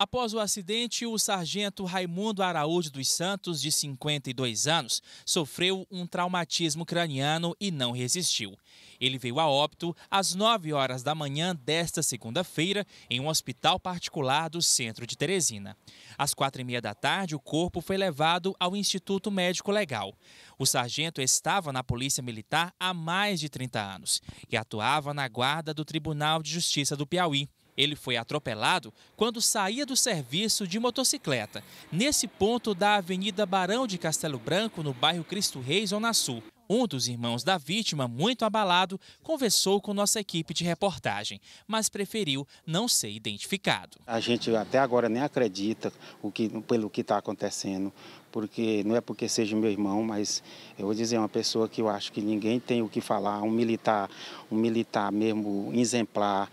Após o acidente, o sargento Raimundo Araújo dos Santos, de 52 anos, sofreu um traumatismo craniano e não resistiu. Ele veio a óbito às 9 horas da manhã desta segunda-feira em um hospital particular do centro de Teresina. Às quatro e meia da tarde, o corpo foi levado ao Instituto Médico Legal. O sargento estava na Polícia Militar há mais de 30 anos e atuava na guarda do Tribunal de Justiça do Piauí. Ele foi atropelado quando saía do serviço de motocicleta, nesse ponto da Avenida Barão de Castelo Branco, no bairro Cristo Rei, Zona Sul. Um dos irmãos da vítima, muito abalado, conversou com nossa equipe de reportagem, mas preferiu não ser identificado. A gente até agora nem acredita o que, pelo que está acontecendo, porque não é porque seja meu irmão, mas eu vou dizer uma pessoa que eu acho que ninguém tem o que falar, um militar, um militar mesmo exemplar,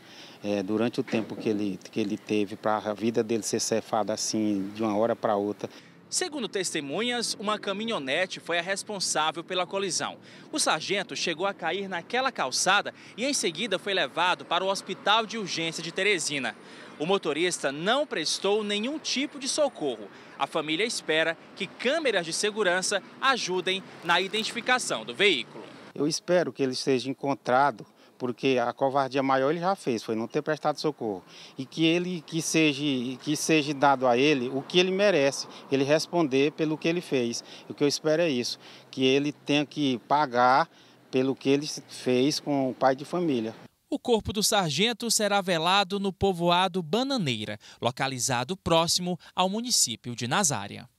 é, durante o tempo que ele, que ele teve para a vida dele ser cefada assim, de uma hora para outra. Segundo testemunhas, uma caminhonete foi a responsável pela colisão. O sargento chegou a cair naquela calçada e em seguida foi levado para o hospital de urgência de Teresina. O motorista não prestou nenhum tipo de socorro. A família espera que câmeras de segurança ajudem na identificação do veículo. Eu espero que ele seja encontrado porque a covardia maior ele já fez, foi não ter prestado socorro. E que ele que seja que seja dado a ele o que ele merece, ele responder pelo que ele fez. O que eu espero é isso, que ele tenha que pagar pelo que ele fez com o pai de família. O corpo do sargento será velado no povoado Bananeira, localizado próximo ao município de Nazária.